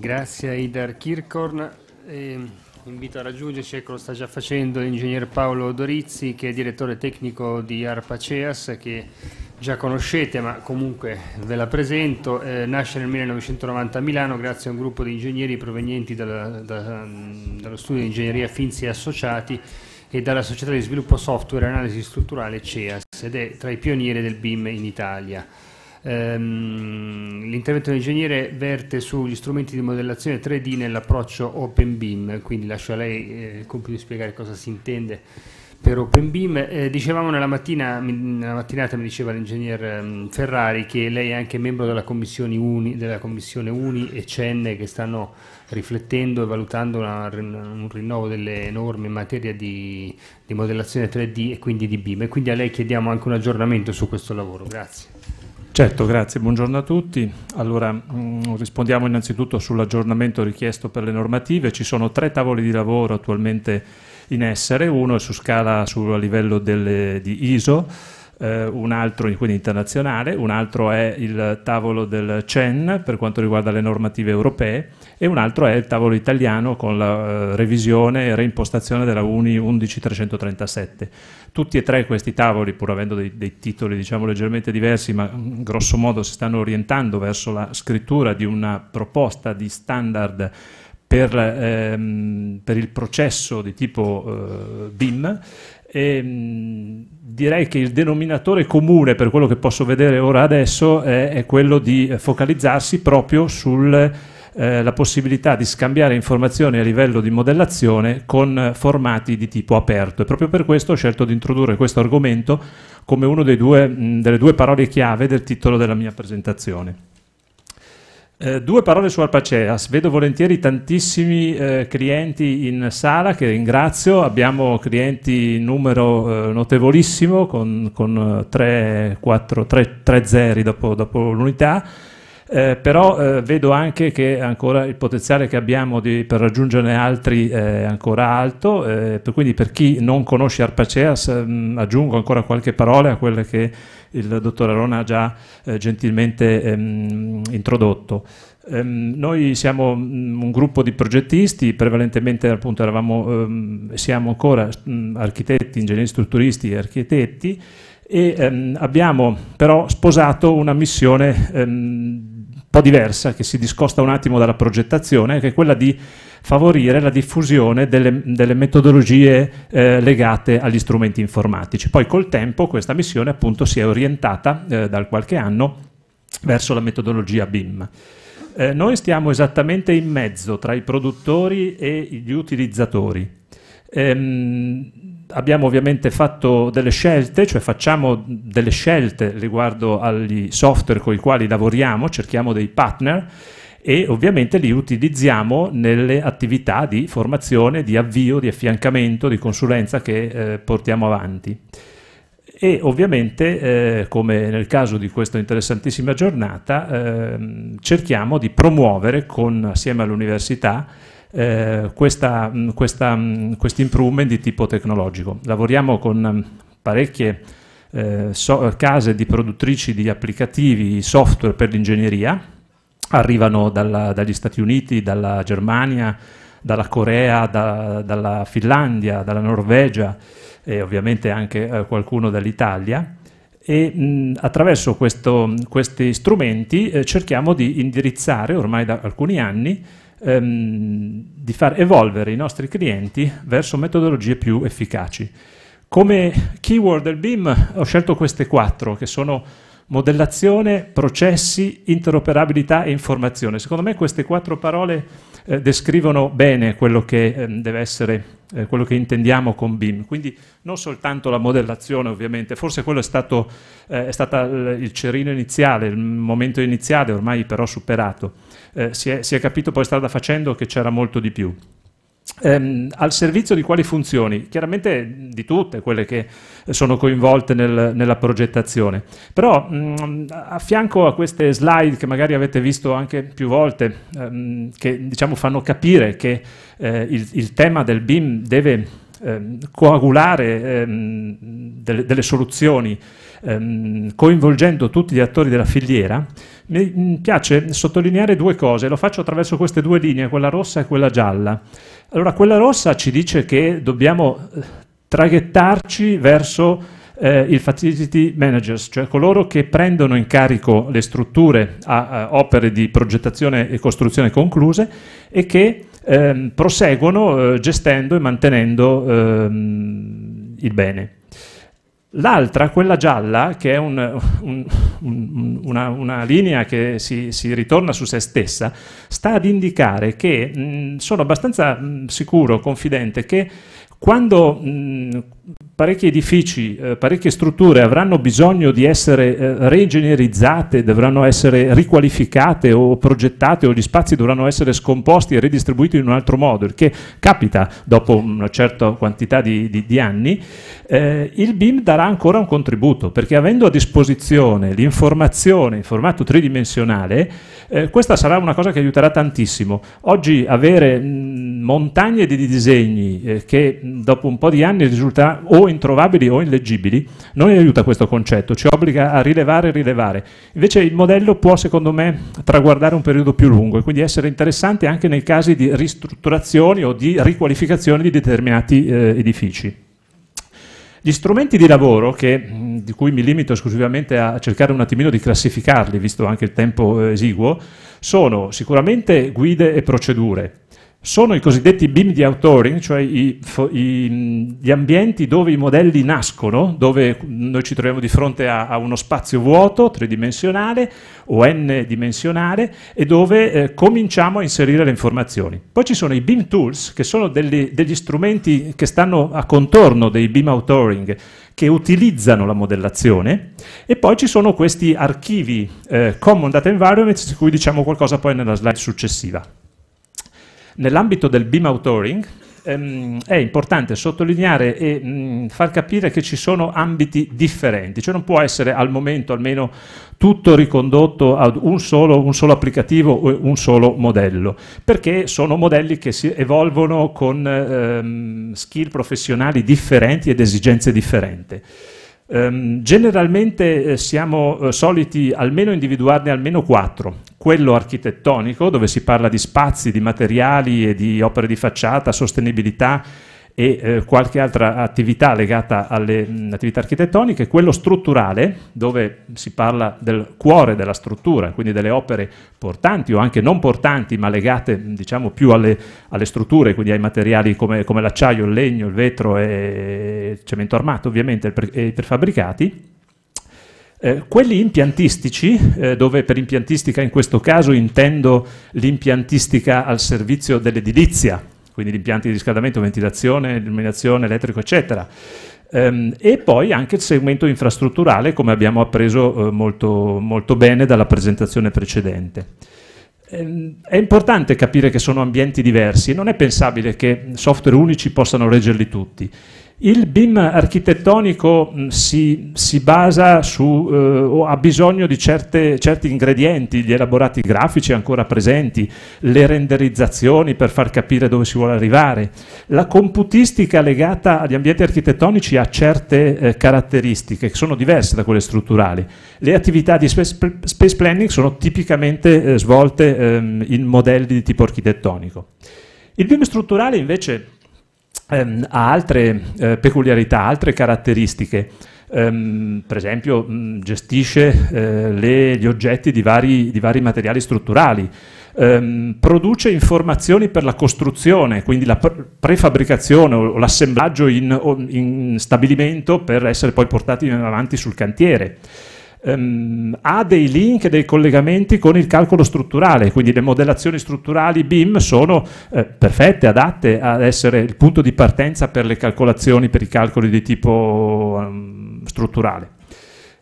Grazie a Idar Kirkorn. Eh, invito a raggiungerci, ecco lo sta già facendo l'ingegner Paolo Dorizzi che è direttore tecnico di Arpaceas che già conoscete ma comunque ve la presento. Eh, nasce nel 1990 a Milano grazie a un gruppo di ingegneri provenienti dalla, da, mm, dallo studio di ingegneria Finzi e Associati e dalla società di sviluppo software e analisi strutturale CEAS ed è tra i pionieri del BIM in Italia. Ehm, l'intervento dell'ingegnere verte sugli strumenti di modellazione 3D nell'approccio Open Beam, quindi lascio a lei eh, il compito di spiegare cosa si intende per OpenBeam. Eh, dicevamo nella, mattina, nella mattinata, mi diceva l'ingegner um, Ferrari, che lei è anche membro della commissione, Uni, della commissione Uni e CEN che stanno riflettendo e valutando una, un rinnovo delle norme in materia di, di modellazione 3D e quindi di BIM. E quindi a lei chiediamo anche un aggiornamento su questo lavoro. Grazie. Certo, grazie. Buongiorno a tutti. Allora, mh, mm, rispondiamo innanzitutto sull'aggiornamento richiesto per le normative. Ci sono tre tavoli di lavoro attualmente in essere, uno è su scala su, a livello delle, di ISO, eh, un altro quindi internazionale, un altro è il tavolo del CEN per quanto riguarda le normative europee e un altro è il tavolo italiano con la eh, revisione e reimpostazione della Uni 11337. Tutti e tre questi tavoli, pur avendo dei, dei titoli diciamo, leggermente diversi, ma mh, mm, grosso modo si stanno orientando verso la scrittura di una proposta di standard per, ehm, per, il processo di tipo eh, BIM e, ehm, mh, direi che il denominatore comune per quello che posso vedere ora adesso è, è quello di focalizzarsi proprio sulla eh, la possibilità di scambiare informazioni a livello di modellazione con formati di tipo aperto e proprio per questo ho scelto di introdurre questo argomento come una delle due parole chiave del titolo della mia presentazione. Eh, due parole su Alpaceas, vedo volentieri tantissimi eh, clienti in sala che ringrazio, abbiamo clienti in numero eh, notevolissimo con, 3, 4, 3, 3 dopo, dopo l'unità eh, però eh, vedo anche che ancora il potenziale che abbiamo di, per raggiungerne altri eh, è ancora alto, eh, per, quindi per chi non conosce Arpaceas mh, mm, aggiungo ancora qualche parola a quelle che il dottor Arona ha già eh, gentilmente ehm, introdotto ehm, noi siamo mm, un gruppo di progettisti, prevalentemente appunto eravamo, ehm, siamo ancora mm, architetti, ingegneri strutturisti e architetti e ehm, abbiamo però sposato una missione po' diversa, che si discosta un attimo dalla progettazione, che è quella di favorire la diffusione delle, delle metodologie eh, legate agli strumenti informatici. Poi col tempo questa missione appunto si è orientata eh, da qualche anno verso la metodologia BIM. Eh, noi stiamo esattamente in mezzo tra i produttori e gli utilizzatori. Ehm, abbiamo ovviamente fatto delle scelte, cioè facciamo delle scelte riguardo agli software con i quali lavoriamo, cerchiamo dei partner e ovviamente li utilizziamo nelle attività di formazione, di avvio, di affiancamento, di consulenza che eh, portiamo avanti. E ovviamente, eh, come nel caso di questa interessantissima giornata, eh, cerchiamo di promuovere con, assieme all'università eh, questa, mm, questa, mm, improvement di tipo tecnologico. Lavoriamo con mm, parecchie eh, so, case di produttrici di applicativi software per l'ingegneria, arrivano dalla, dagli Stati Uniti, dalla Germania, dalla Corea, da, dalla Finlandia, dalla Norvegia e ovviamente anche eh, qualcuno dall'Italia e mh, attraverso questo, questi strumenti eh, cerchiamo di indirizzare ormai da alcuni anni ehm, di far evolvere i nostri clienti verso metodologie più efficaci. Come keyword del BIM ho scelto queste quattro che sono modellazione, processi, interoperabilità e informazione. Secondo me queste quattro parole eh, descrivono bene quello che eh, deve essere, eh, quello che intendiamo con BIM. Quindi non soltanto la modellazione ovviamente, forse quello è stato eh, è il cerino iniziale, il momento iniziale ormai però superato. Eh, si è, si, è, capito poi strada facendo che c'era molto di più. Ehm, al servizio di quali funzioni? Chiaramente di tutte quelle che eh, sono coinvolte nel, nella progettazione, però mh, a fianco a queste slide che magari avete visto anche più volte, ehm, che diciamo fanno capire che eh, il, il, tema del BIM deve ehm, coagulare ehm, delle, delle, soluzioni ehm, coinvolgendo tutti gli attori della filiera, mi mm, piace sottolineare due cose, lo faccio attraverso queste due linee, quella rossa e quella gialla. Allora, quella rossa ci dice che dobbiamo eh, traghettarci verso eh, il facility managers, cioè coloro che prendono in carico le strutture a, a opere di progettazione e costruzione concluse e che ehm, proseguono eh, gestendo e mantenendo ehm, il bene. L'altra, quella gialla, che è un, un, un, una, una, linea che si, si, ritorna su se stessa, sta ad indicare che mh, sono abbastanza mh, sicuro, confidente, che quando mh, parecchi edifici, eh, parecchie strutture avranno bisogno di essere eh, regenerizzate, dovranno essere riqualificate o progettate o gli spazi dovranno essere scomposti e ridistribuiti in un altro modo, il che capita dopo una certa quantità di, di, di anni, eh, il BIM darà ancora un contributo, perché avendo a disposizione l'informazione in formato tridimensionale, eh, questa sarà una cosa che aiuterà tantissimo. Oggi avere mh, montagne di disegni eh, che dopo un po' di anni risulterà o introvabili o illeggibili, non aiuta questo concetto, ci obbliga a rilevare e rilevare. Invece il modello può, secondo me, traguardare un periodo più lungo e quindi essere interessante anche nei casi di ristrutturazioni o di riqualificazione di determinati eh, edifici. Gli strumenti di lavoro, che, di cui mi limito esclusivamente a cercare un attimino di classificarli, visto anche il tempo eh, esiguo, sono sicuramente guide e procedure, sono i cosiddetti beam di outdooring, cioè i, i, gli ambienti dove i modelli nascono, dove noi ci troviamo di fronte a, a uno spazio vuoto, tridimensionale o n-dimensionale, e dove eh, cominciamo a inserire le informazioni. Poi ci sono i beam tools, che sono degli, degli strumenti che stanno a contorno dei beam outdooring, che utilizzano la modellazione e poi ci sono questi archivi eh, Common Data Environments di cui diciamo qualcosa poi nella slide successiva. Nell'ambito del beam authoring ehm, è importante sottolineare e mm, far capire che ci sono ambiti differenti, cioè non può essere al momento almeno tutto ricondotto ad un solo, un solo applicativo o un solo modello, perché sono modelli che si evolvono con ehm, skill professionali differenti ed esigenze differenti ehm, generalmente eh, siamo eh, soliti almeno individuarne almeno quattro quello architettonico, dove si parla di spazi, di materiali e di opere di facciata, sostenibilità e eh, qualche altra attività legata alle mh, attività architettoniche, quello strutturale, dove si parla del cuore della struttura, quindi delle opere portanti o anche non portanti, ma legate diciamo, più alle, alle, strutture, quindi ai materiali come, come l'acciaio, il legno, il vetro e il cemento armato, ovviamente, e i prefabbricati eh, quelli impiantistici, eh, dove per impiantistica in questo caso intendo l'impiantistica al servizio dell'edilizia, quindi gli impianti di riscaldamento, ventilazione, illuminazione, elettrico, eccetera, ehm, e poi anche il segmento infrastrutturale, come abbiamo appreso eh, molto, molto bene dalla presentazione precedente. Ehm, è importante capire che sono ambienti diversi e non è pensabile che software unici possano reggerli tutti. Il BIM architettonico mm, si, si, basa su, eh, o ha bisogno di certe, certi ingredienti, gli elaborati grafici ancora presenti, le renderizzazioni per far capire dove si vuole arrivare. La computistica legata agli ambienti architettonici ha certe eh, caratteristiche che sono diverse da quelle strutturali. Le attività di space, space planning sono tipicamente eh, svolte ehm, in modelli di tipo architettonico. Il BIM strutturale invece ehm, ha altre eh, peculiarità, altre caratteristiche. Um, per esempio mh, mm, gestisce eh, le, gli oggetti di vari, di vari materiali strutturali, um, produce informazioni per la costruzione, quindi la prefabbricazione o, l'assemblaggio in, in stabilimento per essere poi portati avanti sul cantiere ehm, ha dei link, dei collegamenti con il calcolo strutturale, quindi le modellazioni strutturali BIM sono eh, perfette, adatte ad essere il punto di partenza per le calcolazioni, per i calcoli di tipo ehm, strutturale.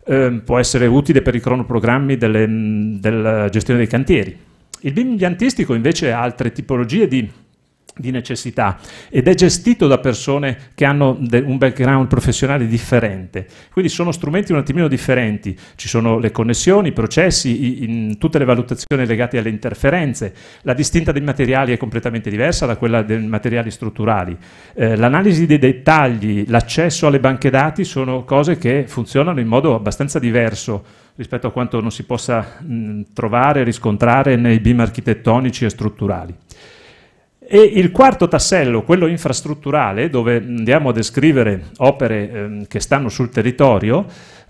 Ehm, può essere utile per i cronoprogrammi delle, mm, della gestione dei cantieri. Il BIM impiantistico invece ha altre tipologie di di necessità ed è gestito da persone che hanno un background professionale differente. Quindi sono strumenti un attimino differenti, ci sono le connessioni, i processi, i, tutte le valutazioni legate alle interferenze, la distinta dei materiali è completamente diversa da quella dei materiali strutturali, eh, l'analisi dei dettagli, l'accesso alle banche dati sono cose che funzionano in modo abbastanza diverso rispetto a quanto non si possa mh, trovare, riscontrare nei BIM architettonici e strutturali. E il quarto tassello, quello infrastrutturale, dove andiamo a descrivere opere eh, che stanno sul territorio,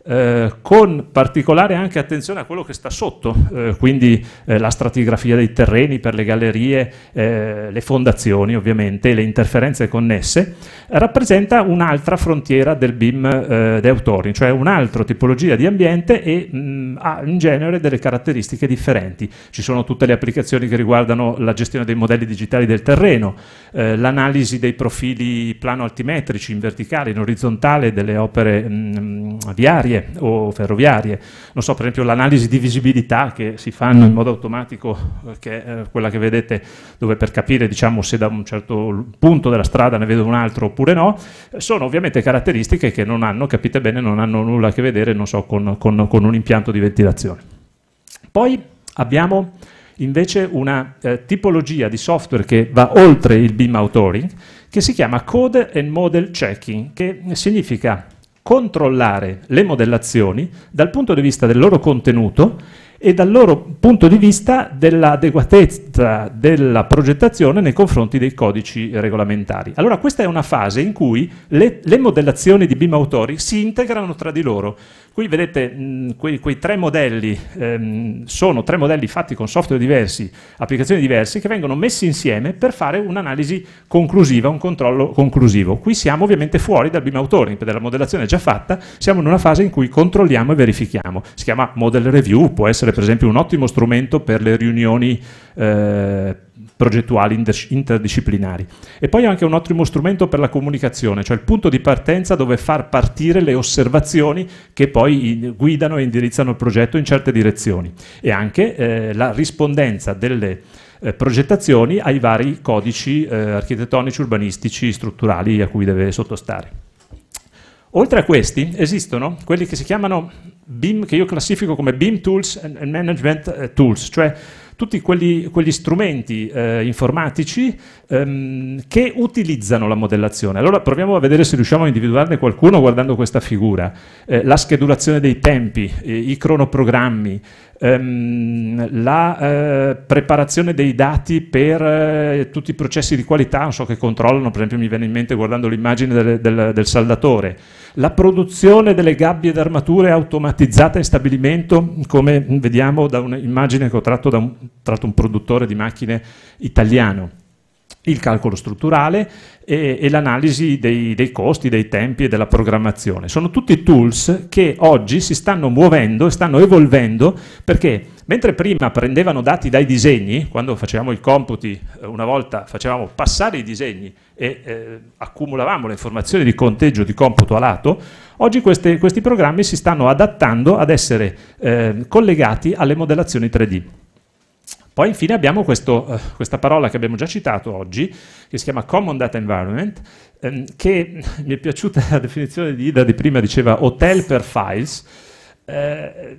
eh, con particolare anche attenzione a quello che sta sotto, eh, quindi eh, la stratigrafia dei terreni per le gallerie, eh, le fondazioni ovviamente, le interferenze connesse, rappresenta un'altra frontiera del BIM eh, de Autorin, cioè un'altra tipologia di ambiente e mh, mm, ha in genere delle caratteristiche differenti. Ci sono tutte le applicazioni che riguardano la gestione dei modelli digitali del terreno, l'analisi dei profili plano altimetrici in verticale, in orizzontale delle opere mh, mm, viarie, aeree o ferroviarie, non so, per esempio l'analisi di visibilità che si fanno in mm. modo automatico, eh, che è eh, quella che vedete dove per capire diciamo, se da un certo punto della strada ne vedo un altro oppure no, sono ovviamente caratteristiche che non hanno, capite bene, non hanno nulla a che vedere, non so, con, con, con un impianto di ventilazione. Poi abbiamo invece una eh, tipologia di software che va oltre il beam authoring, che si chiama Code and Model Checking, che significa controllare le modellazioni dal punto di vista del loro contenuto e dal loro punto di vista dell'adeguatezza della progettazione nei confronti dei codici regolamentari. Allora questa è una fase in cui le, le modellazioni di BIM Autori si integrano tra di loro. Qui vedete mh, quei, quei, tre modelli, ehm, sono tre modelli fatti con software diversi, applicazioni diverse, che vengono messi insieme per fare un'analisi conclusiva, un controllo conclusivo. Qui siamo ovviamente fuori dal BIM Autoring, la modellazione è già fatta, siamo in una fase in cui controlliamo e verifichiamo. Si chiama model review, può essere essere per esempio un ottimo strumento per le riunioni eh, progettuali interdisciplinari. E poi anche un ottimo strumento per la comunicazione, cioè il punto di partenza dove far partire le osservazioni che poi guidano e indirizzano il progetto in certe direzioni. E anche eh, la rispondenza delle eh, progettazioni ai vari codici eh, architettonici, urbanistici, strutturali a cui deve sottostare. Oltre a questi esistono quelli che si chiamano BIM, che io classifico come BIM Tools and Management eh, Tools, cioè tutti quelli, quegli strumenti eh, informatici ehm, che utilizzano la modellazione. Allora proviamo a vedere se riusciamo a individuarne qualcuno guardando questa figura. Eh, la schedulazione dei tempi, eh, i cronoprogrammi, ehm, la eh, preparazione dei dati per eh, tutti i processi di qualità, non so che controllano, per esempio mi viene in mente guardando l'immagine del, del, del saldatore, la produzione delle gabbie d'armature automatizzata in stabilimento, come vediamo da un'immagine che ho tratto da un, tratto un produttore di macchine italiano il calcolo strutturale e, e l'analisi dei, dei, costi, dei tempi e della programmazione. Sono tutti tools che oggi si stanno muovendo stanno evolvendo perché mentre prima prendevano dati dai disegni, quando facevamo i computi eh, una volta facevamo passare i disegni e eh, accumulavamo le informazioni di conteggio di computo a lato, oggi queste, questi programmi si stanno adattando ad essere eh, collegati alle modellazioni 3D. Poi infine abbiamo questo, uh, questa parola che abbiamo già citato oggi, che si chiama Common Data Environment, ehm, che mi è piaciuta la definizione di Ida di prima, diceva hotel per files, eh,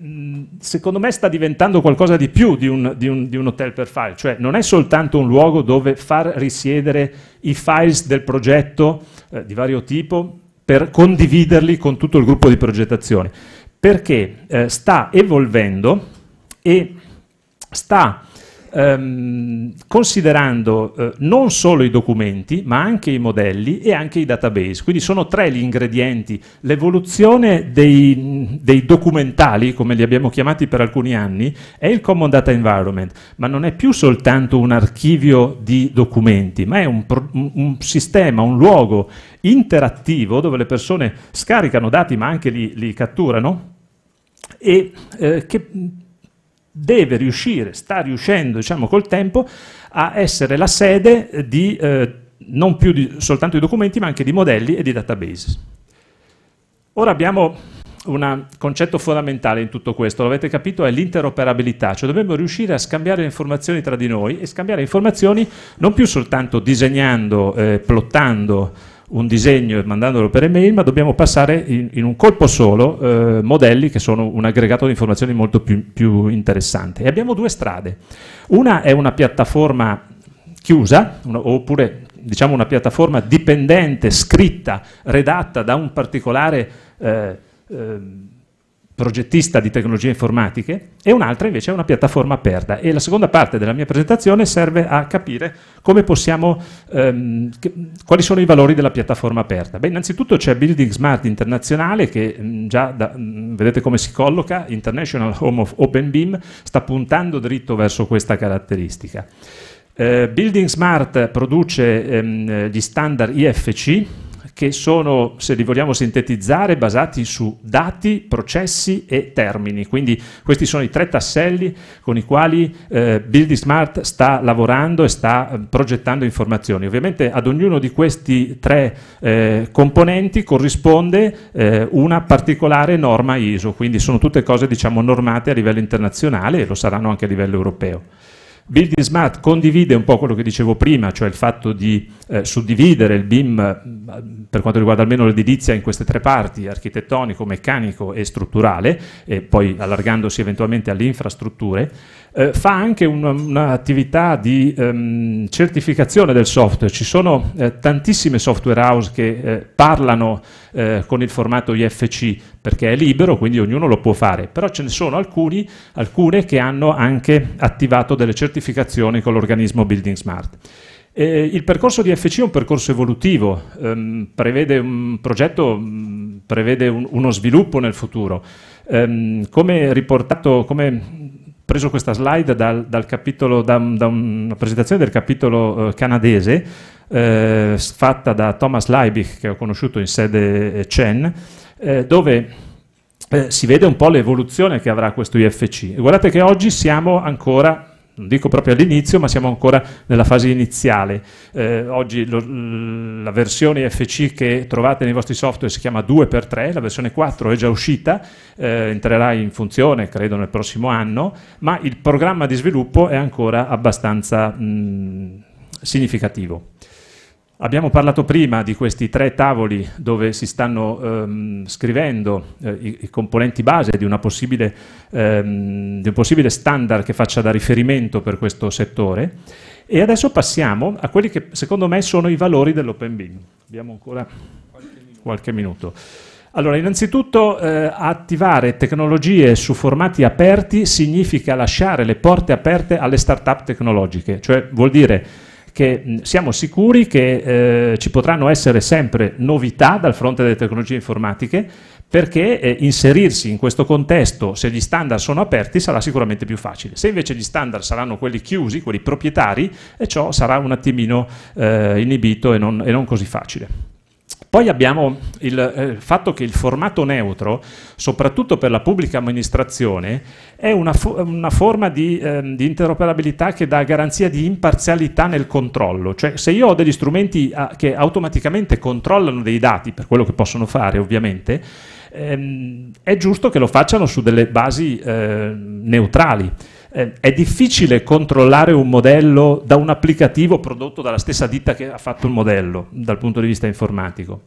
secondo me sta diventando qualcosa di più di un, di, un, di un, hotel per file, cioè non è soltanto un luogo dove far risiedere i files del progetto eh, di vario tipo per condividerli con tutto il gruppo di progettazione, perché eh, sta evolvendo e sta ehm, considerando eh, non solo i documenti, ma anche i modelli e anche i database. Quindi sono tre gli ingredienti. L'evoluzione dei, dei documentali, come li abbiamo chiamati per alcuni anni, è il Common Data Environment, ma non è più soltanto un archivio di documenti, ma è un, un sistema, un luogo interattivo dove le persone scaricano dati ma anche li, li catturano e eh, che deve riuscire, sta riuscendo diciamo col tempo, a essere la sede eh, di eh, non più di, soltanto di documenti ma anche di modelli e di database. Ora abbiamo un concetto fondamentale in tutto questo, l'avete capito, è l'interoperabilità, cioè dobbiamo riuscire a scambiare informazioni tra di noi e scambiare informazioni non più soltanto disegnando, eh, plottando, un disegno e mandandolo per email, ma dobbiamo passare in, in un colpo solo eh, modelli che sono un aggregato di informazioni molto più, più interessante. E abbiamo due strade. Una è una piattaforma chiusa, una, oppure diciamo una piattaforma dipendente, scritta, redatta da un particolare... Eh, eh, progettista di tecnologie informatiche e un'altra invece è una piattaforma aperta e la seconda parte della mia presentazione serve a capire possiamo, ehm, che, quali sono i valori della piattaforma aperta. Beh, innanzitutto c'è Building Smart Internazionale che mh, mm, già da, mh, mm, vedete come si colloca, International Home of Open Beam, sta puntando dritto verso questa caratteristica. Eh, Building Smart produce ehm, gli standard IFC, che sono, se li vogliamo sintetizzare, basati su dati, processi e termini. Quindi questi sono i tre tasselli con i quali eh, Building Smart sta lavorando e sta eh, progettando informazioni. Ovviamente ad ognuno di questi tre eh, componenti corrisponde eh, una particolare norma ISO, quindi sono tutte cose diciamo normate a livello internazionale e lo saranno anche a livello europeo. Building Smart condivide un po' quello che dicevo prima, cioè il fatto di eh, suddividere il BIM eh, per quanto riguarda almeno l'edilizia in queste tre parti, architettonico, meccanico e strutturale, e poi allargandosi eventualmente alle infrastrutture eh, fa anche un'attività di ehm, certificazione del software. Ci sono eh, tantissime software house che eh, parlano eh, con il formato IFC perché è libero, quindi ognuno lo può fare, però ce ne sono alcuni, alcune che hanno anche attivato delle certificazioni con l'organismo Building Smart. Eh, il percorso di FC è un percorso evolutivo, ehm, prevede un progetto, mh, prevede un, uno sviluppo nel futuro. Ehm, come riportato, come preso questa slide dal, dal capitolo, da, da, una presentazione del capitolo eh, canadese eh, fatta da Thomas Leibich che ho conosciuto in sede eh, CEN, eh, dove eh, si vede un po' l'evoluzione che avrà questo IFC. Guardate che oggi siamo ancora non dico proprio all'inizio, ma siamo ancora nella fase iniziale. Eh, oggi lo, la versione FC che trovate nei vostri software si chiama 2x3, la versione 4 è già uscita, eh, entrerà in funzione credo nel prossimo anno, ma il programma di sviluppo è ancora abbastanza mh, significativo. Abbiamo parlato prima di questi tre tavoli dove si stanno ehm, scrivendo eh, i, i, componenti base di, ehm, di, un possibile standard che faccia da riferimento per questo settore. E adesso passiamo a quelli che secondo me sono i valori dell'OpenBIM. Abbiamo ancora qualche minuto. Qualche minuto. Allora, innanzitutto eh, attivare tecnologie su formati aperti significa lasciare le porte aperte alle start-up tecnologiche, cioè vuol dire che siamo sicuri che eh, ci potranno essere sempre novità dal fronte delle tecnologie informatiche perché eh, inserirsi in questo contesto, se gli standard sono aperti, sarà sicuramente più facile. Se invece gli standard saranno quelli chiusi, quelli proprietari, eh, ciò sarà un attimino eh, inibito e non, e non così facile. Poi abbiamo il eh, fatto che il formato neutro, soprattutto per la pubblica amministrazione, è una, fo una forma di, eh, di, interoperabilità che dà garanzia di imparzialità nel controllo. Cioè se io ho degli strumenti ah, che automaticamente controllano dei dati, per quello che possono fare ovviamente, ehm, è giusto che lo facciano su delle basi eh, neutrali. Eh, è difficile controllare un modello da un applicativo prodotto dalla stessa ditta che ha fatto il modello dal punto di vista informatico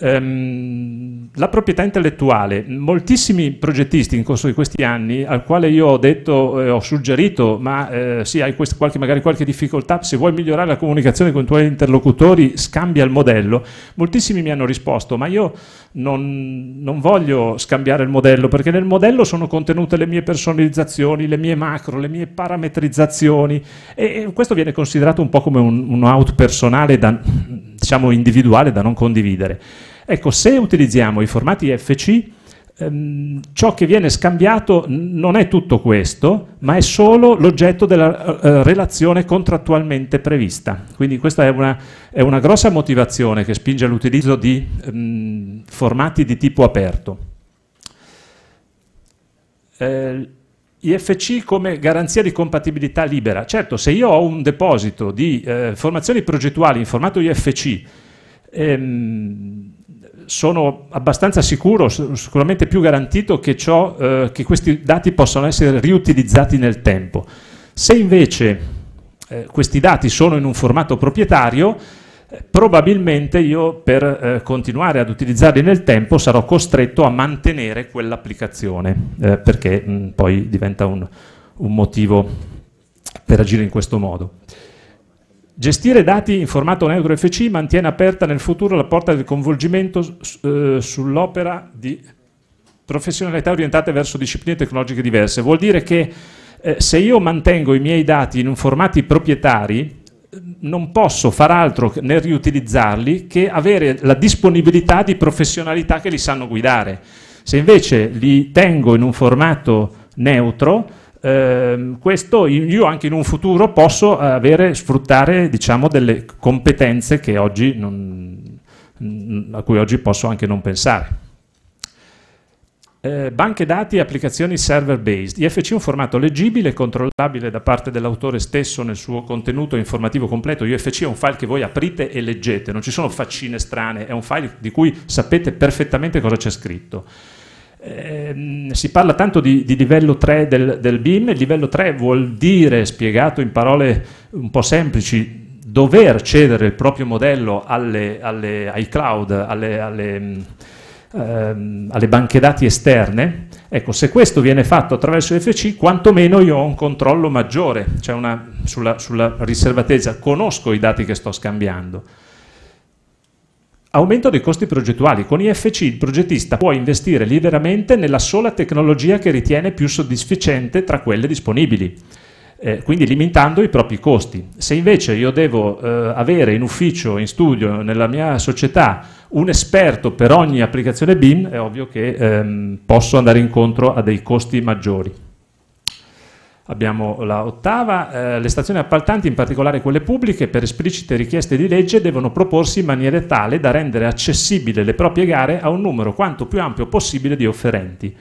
ehm, la proprietà intellettuale, moltissimi progettisti in corso di questi anni, al quale io ho detto, eh, ho suggerito, ma eh, sì, hai quest- qualche, magari qualche difficoltà, se vuoi migliorare la comunicazione con i tuoi interlocutori, scambia il modello. Moltissimi mi hanno risposto, ma io non, non voglio scambiare il modello, perché nel modello sono contenute le mie personalizzazioni, le mie macro, le mie parametrizzazioni, e, e questo viene considerato un po' come un, un out personale da diciamo individuale da non condividere. Ecco, se utilizziamo i formati FC, ehm, ciò che viene scambiato non è tutto questo, ma è solo l'oggetto della eh, eh, relazione contrattualmente prevista. Quindi questa è una, è una grossa motivazione che spinge all'utilizzo di ehm, formati di tipo aperto. Eh, IFC come garanzia di compatibilità libera. Certo, se io ho un deposito di eh, formazioni progettuali in formato IFC, ehm, sono abbastanza sicuro, sicuramente più garantito che, ciò, eh, che questi dati possano essere riutilizzati nel tempo. Se invece eh, questi dati sono in un formato proprietario, probabilmente io per eh, continuare ad utilizzarli nel tempo sarò costretto a mantenere quell'applicazione eh, perché mh, poi diventa un, un, motivo per agire in questo modo. Gestire dati in formato neutro FC mantiene aperta nel futuro la porta del coinvolgimento eh, sull'opera di professionalità orientate verso discipline tecnologiche diverse. Vuol dire che eh, se io mantengo i miei dati in formati proprietari, non posso far altro nel riutilizzarli che avere la disponibilità di professionalità che li sanno guidare. Se invece li tengo in un formato neutro, ehm, questo io anche in un futuro posso eh, avere, sfruttare diciamo, delle competenze non, a cui oggi posso anche non pensare. Eh, banche dati e applicazioni server based. IFC è un formato leggibile e controllabile da parte dell'autore stesso nel suo contenuto informativo completo. IFC è un file che voi aprite e leggete, non ci sono faccine strane, è un file di cui sapete perfettamente cosa c'è scritto. Eh, si parla tanto di, di livello 3 del, del BIM, il livello 3 vuol dire, spiegato in parole un po' semplici, dover cedere il proprio modello alle, alle, ai cloud, alle, alle ehm, alle banche dati esterne, ecco, se questo viene fatto attraverso l'FC, quantomeno io ho un controllo maggiore, cioè una, sulla, sulla riservatezza, conosco i dati che sto scambiando. Aumento dei costi progettuali. Con IFC il progettista può investire liberamente nella sola tecnologia che ritiene più soddisfacente tra quelle disponibili eh, quindi limitando i propri costi. Se invece io devo eh, avere in ufficio, in studio, nella mia società un esperto per ogni applicazione BIM, è ovvio che ehm, posso andare incontro a dei costi maggiori. Abbiamo la ottava, eh, le stazioni appaltanti, in particolare quelle pubbliche, per esplicite richieste di legge devono proporsi in maniera tale da rendere accessibile le proprie gare a un numero quanto più ampio possibile di offerenti.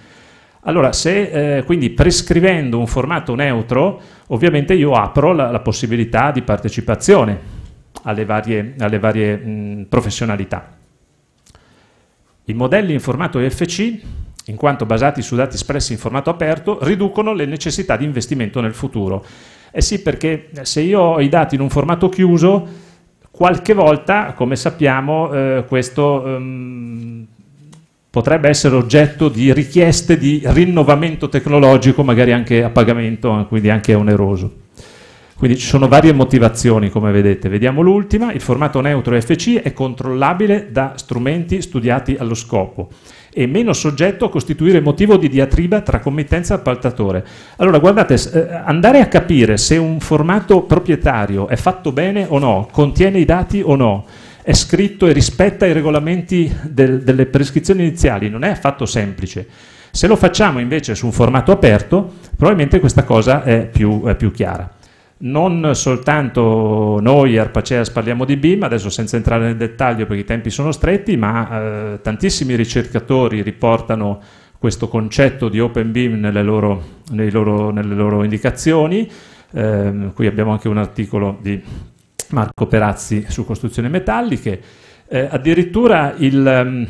Allora, se, eh, quindi prescrivendo un formato neutro, ovviamente io apro la, la possibilità di partecipazione alle varie, alle varie mh, professionalità. I modelli in formato EFC, in quanto basati su dati espressi in formato aperto, riducono le necessità di investimento nel futuro. Eh sì, perché se io ho i dati in un formato chiuso, qualche volta, come sappiamo, eh, questo... Um, potrebbe essere oggetto di richieste di rinnovamento tecnologico, magari anche a pagamento, eh, quindi anche oneroso. Quindi ci sono varie motivazioni, come vedete. Vediamo l'ultima, il formato neutro FC è controllabile da strumenti studiati allo scopo e meno soggetto a costituire motivo di diatriba tra committenza e appaltatore. Allora, guardate, eh, andare a capire se un formato proprietario è fatto bene o no, contiene i dati o no, è scritto e rispetta i regolamenti del, delle prescrizioni iniziali, non è affatto semplice. Se lo facciamo invece su un formato aperto, probabilmente questa cosa è più, è più chiara. Non soltanto noi Arpaceas parliamo di BIM, adesso senza entrare nel dettaglio perché i tempi sono stretti, ma eh, tantissimi ricercatori riportano questo concetto di Open BIM nelle loro, loro, nelle loro indicazioni. Eh, qui abbiamo anche un articolo di Marco Perazzi su costruzioni metalliche, eh, addirittura il... Ehm,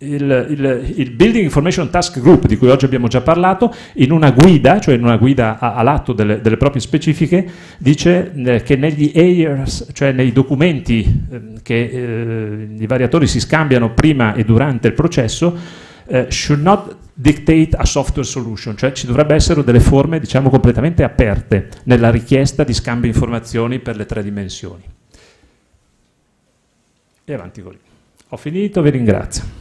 il, il, il, Building Information Task Group di cui oggi abbiamo già parlato, in una guida, cioè in una guida all'atto delle, delle, proprie specifiche, dice eh, che negli AIRS, cioè nei documenti eh, che eh, i variatori si scambiano prima e durante il processo, eh, should not dictate a software solution, cioè ci dovrebbero essere delle forme diciamo completamente aperte nella richiesta di scambio informazioni per le tre dimensioni. E avanti con così. Ho finito, vi ringrazio.